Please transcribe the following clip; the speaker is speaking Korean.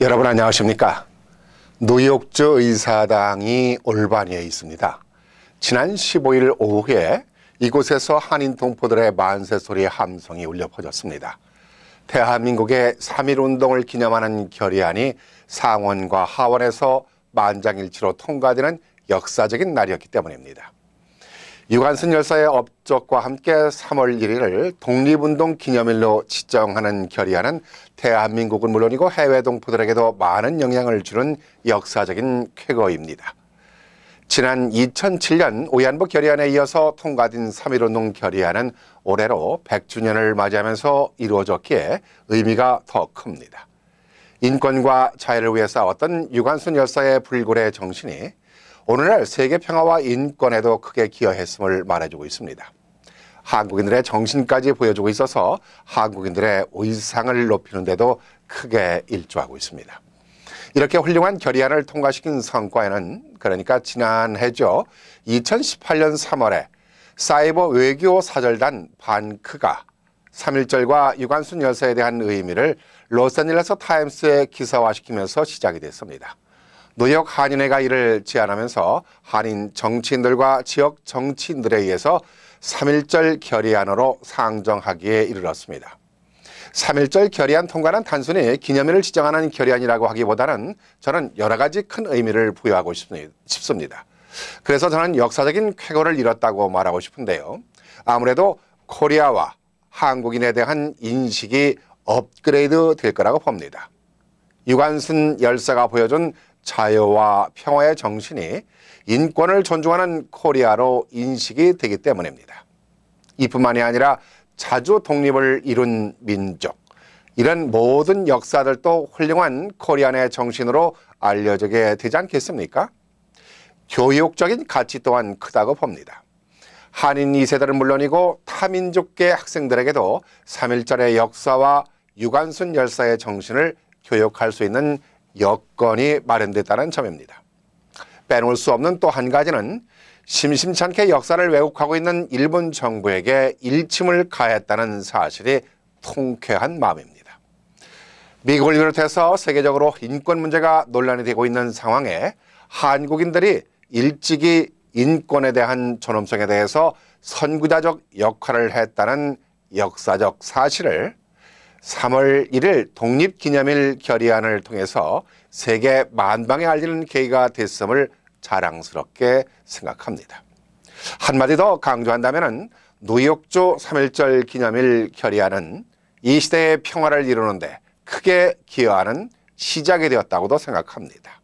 여러분 안녕하십니까? 뉴욕주 의사당이 올반에 있습니다. 지난 15일 오후에 이곳에서 한인 동포들의 만세 소리의 함성이 울려 퍼졌습니다. 대한민국의 3.1 운동을 기념하는 결의안이 상원과 하원에서 만장일치로 통과되는 역사적인 날이었기 때문입니다. 유관순 열사의 업적과 함께 3월 1일을 독립운동 기념일로 지정하는 결의안은 대한민국은 물론이고 해외 동포들에게도 많은 영향을 주는 역사적인 쾌거입니다. 지난 2007년 오얀보 결의안에 이어서 통과된 3.1운동 결의안은 올해로 100주년을 맞이하면서 이루어졌기에 의미가 더 큽니다. 인권과 자유를 위해 싸웠던 유관순 열사의 불굴의 정신이 오늘날 세계 평화와 인권에도 크게 기여했음을 말해주고 있습니다. 한국인들의 정신까지 보여주고 있어서 한국인들의 의상을 높이는데도 크게 일조하고 있습니다. 이렇게 훌륭한 결의안을 통과시킨 성과에는 그러니까 지난해죠. 2018년 3월에 사이버 외교 사절단 반크가 3.1절과 유관순 여사에 대한 의미를 로스앤젤레스 타임스에 기사화시키면서 시작이 됐습니다. 노역 한인회가 이를 제안하면서 한인 정치인들과 지역 정치인들에 의해서 3.1절 결의안으로 상정하기에 이르렀습니다. 3.1절 결의안 통과는 단순히 기념일을 지정하는 결의안이라고 하기보다는 저는 여러 가지 큰 의미를 부여하고 싶습니다. 그래서 저는 역사적인 쾌거를 이뤘다고 말하고 싶은데요. 아무래도 코리아와 한국인에 대한 인식이 업그레이드 될 거라고 봅니다. 유관순 열사가 보여준 자유와 평화의 정신이 인권을 존중하는 코리아로 인식이 되기 때문입니다. 이뿐만이 아니라 자주 독립을 이룬 민족, 이런 모든 역사들도 훌륭한 코리안의 정신으로 알려지게 되지 않겠습니까? 교육적인 가치 또한 크다고 봅니다. 한인 2세들은 물론이고 타민족계 학생들에게도 3.1절의 역사와 유관순 열사의 정신을 교육할 수 있는 여건이 마련됐다는 점입니다. 빼놓을 수 없는 또 한 가지는 심심찮게 역사를 왜곡하고 있는 일본 정부에게 일침을 가했다는 사실이 통쾌한 마음입니다. 미국을 비롯해서 세계적으로 인권 문제가 논란이 되고 있는 상황에 한국인들이 일찍이 인권에 대한 존엄성에 대해서 선구자적 역할을 했다는 역사적 사실을 3월 1일 독립기념일 결의안을 통해서 세계 만방에 알리는 계기가 됐음을 자랑스럽게 생각합니다. 한마디 더 강조한다면 노역조 3.1절 기념일 결의안은 이 시대의 평화를 이루는데 크게 기여하는 시작이 되었다고도 생각합니다.